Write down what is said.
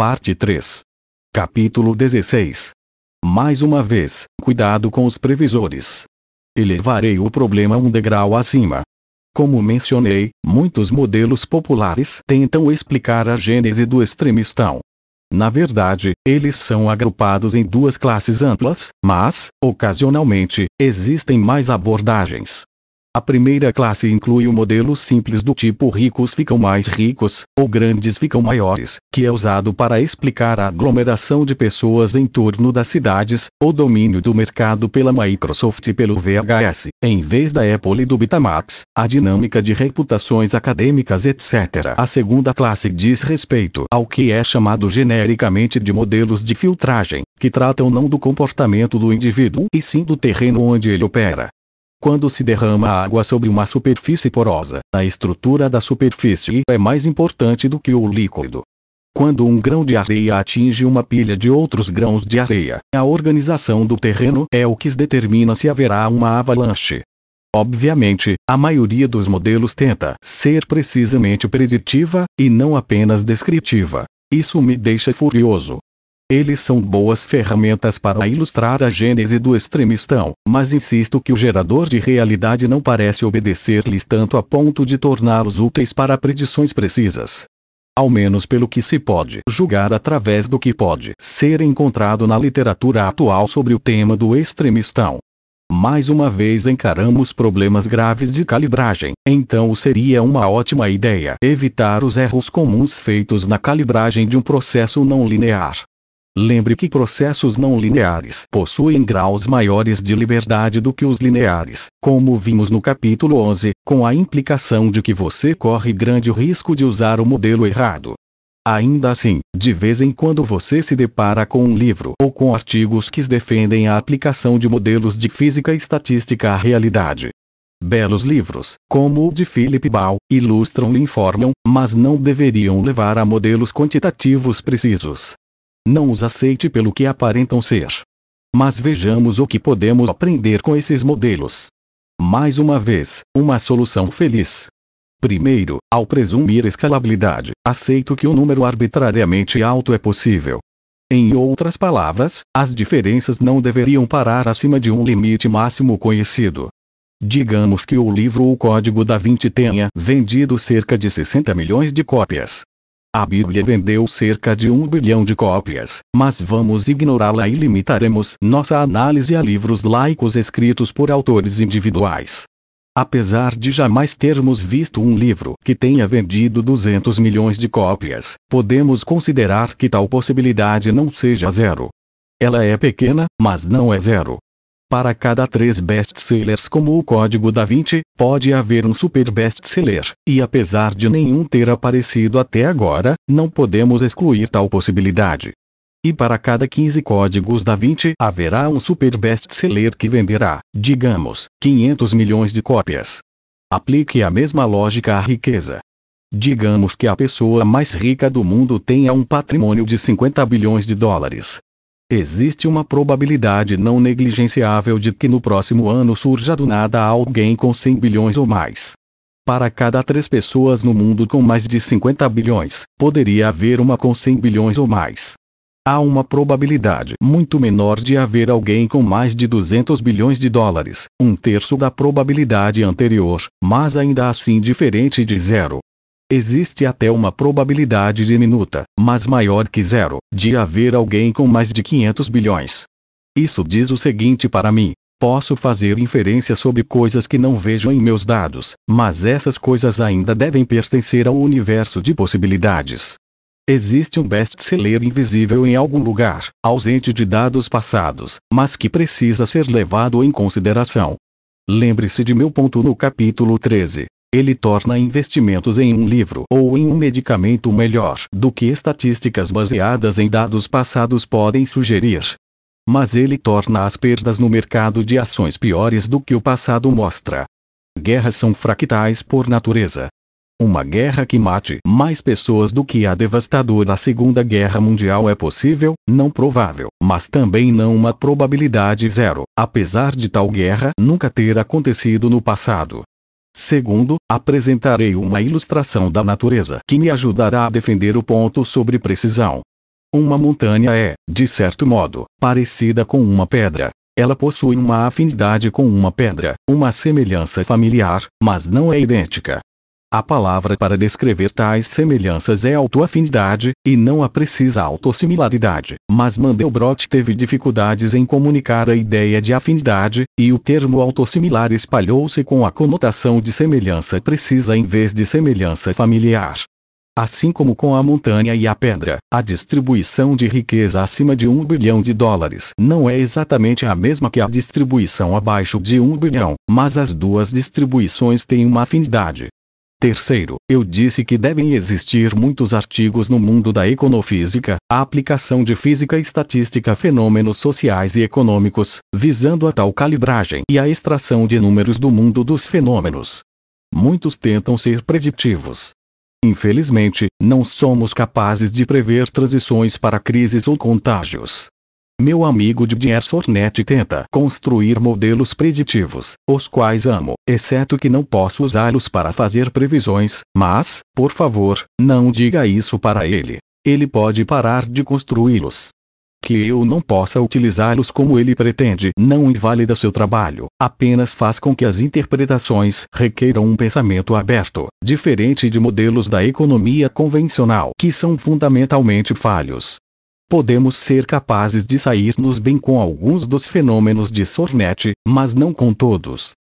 Parte 3. Capítulo 16. Mais uma vez, cuidado com os previsores. Elevarei o problema um degrau acima. Como mencionei, muitos modelos populares tentam explicar a gênese do extremistão. Na verdade, eles são agrupados em duas classes amplas, mas, ocasionalmente, existem mais abordagens. A primeira classe inclui o modelo simples do tipo ricos ficam mais ricos, ou grandes ficam maiores, que é usado para explicar a aglomeração de pessoas em torno das cidades, o domínio do mercado pela Microsoft e pelo VHS, em vez da Apple e do Betamax, a dinâmica de reputações acadêmicas, etc. A segunda classe diz respeito ao que é chamado genericamente de modelos de filtragem, que tratam não do comportamento do indivíduo e sim do terreno onde ele opera, quando se derrama água sobre uma superfície porosa, a estrutura da superfície é mais importante do que o líquido. Quando um grão de areia atinge uma pilha de outros grãos de areia, a organização do terreno é o que determina se haverá uma avalanche. Obviamente, a maioria dos modelos tenta ser precisamente preditiva, e não apenas descritiva. Isso me deixa furioso, eles são boas ferramentas para ilustrar a gênese do extremistão, mas insisto que o gerador de realidade não parece obedecer-lhes tanto a ponto de torná-los úteis para predições precisas. Ao menos pelo que se pode julgar através do que pode ser encontrado na literatura atual sobre o tema do extremistão. Mais uma vez encaramos problemas graves de calibragem, então seria uma ótima ideia evitar os erros comuns feitos na calibragem de um processo não linear. Lembre que processos não lineares possuem graus maiores de liberdade do que os lineares, como vimos no capítulo 11, com a implicação de que você corre grande risco de usar o modelo errado. Ainda assim, de vez em quando você se depara com um livro ou com artigos que defendem a aplicação de modelos de física e estatística à realidade. Belos livros, como o de Philip Ball, ilustram e informam, mas não deveriam levar a modelos quantitativos precisos, não os aceite pelo que aparentam ser. Mas vejamos o que podemos aprender com esses modelos. Mais uma vez, uma solução feliz. Primeiro, ao presumir escalabilidade, aceito que o número arbitrariamente alto é possível. Em outras palavras, as diferenças não deveriam parar acima de um limite máximo conhecido. Digamos que o livro O Código da Vinte tenha vendido cerca de 60 milhões de cópias. A Bíblia vendeu cerca de um bilhão de cópias, mas vamos ignorá-la e limitaremos nossa análise a livros laicos escritos por autores individuais. Apesar de jamais termos visto um livro que tenha vendido 200 milhões de cópias, podemos considerar que tal possibilidade não seja zero. Ela é pequena, mas não é zero. Para cada três best-sellers como o Código da Vinci, pode haver um super best-seller, e apesar de nenhum ter aparecido até agora, não podemos excluir tal possibilidade. E para cada 15 códigos da 20 haverá um super best-seller que venderá, digamos, 500 milhões de cópias. Aplique a mesma lógica à riqueza. Digamos que a pessoa mais rica do mundo tenha um patrimônio de 50 bilhões de dólares, existe uma probabilidade não negligenciável de que no próximo ano surja do nada alguém com 100 bilhões ou mais. Para cada três pessoas no mundo com mais de 50 bilhões, poderia haver uma com 100 bilhões ou mais. Há uma probabilidade muito menor de haver alguém com mais de 200 bilhões de dólares, um terço da probabilidade anterior, mas ainda assim diferente de zero existe até uma probabilidade diminuta, mas maior que zero, de haver alguém com mais de 500 bilhões. Isso diz o seguinte para mim: posso fazer inferência sobre coisas que não vejo em meus dados, mas essas coisas ainda devem pertencer ao universo de possibilidades. Existe um best-seller invisível em algum lugar, ausente de dados passados, mas que precisa ser levado em consideração. Lembre-se de meu ponto no capítulo 13. Ele torna investimentos em um livro ou em um medicamento melhor do que estatísticas baseadas em dados passados podem sugerir. Mas ele torna as perdas no mercado de ações piores do que o passado mostra. Guerras são fractais por natureza. Uma guerra que mate mais pessoas do que a devastadora Segunda Guerra Mundial é possível, não provável, mas também não uma probabilidade zero, apesar de tal guerra nunca ter acontecido no passado. Segundo, apresentarei uma ilustração da natureza que me ajudará a defender o ponto sobre precisão. Uma montanha é, de certo modo, parecida com uma pedra. Ela possui uma afinidade com uma pedra, uma semelhança familiar, mas não é idêntica. A palavra para descrever tais semelhanças é autoafinidade, e não a precisa autossimilaridade. Mas Mandelbrot teve dificuldades em comunicar a ideia de afinidade, e o termo autossimilar espalhou-se com a conotação de semelhança precisa em vez de semelhança familiar. Assim como com a montanha e a pedra, a distribuição de riqueza acima de um bilhão de dólares não é exatamente a mesma que a distribuição abaixo de um bilhão, mas as duas distribuições têm uma afinidade, Terceiro, eu disse que devem existir muitos artigos no mundo da econofísica, a aplicação de física e estatística a fenômenos sociais e econômicos, visando a tal calibragem e a extração de números do mundo dos fenômenos. Muitos tentam ser preditivos. Infelizmente, não somos capazes de prever transições para crises ou contágios. Meu amigo Didier Sornetti tenta construir modelos preditivos, os quais amo, exceto que não posso usá-los para fazer previsões, mas, por favor, não diga isso para ele. Ele pode parar de construí-los. Que eu não possa utilizá-los como ele pretende não invalida seu trabalho, apenas faz com que as interpretações requeiram um pensamento aberto, diferente de modelos da economia convencional que são fundamentalmente falhos podemos ser capazes de sair-nos bem com alguns dos fenômenos de Sornet, mas não com todos.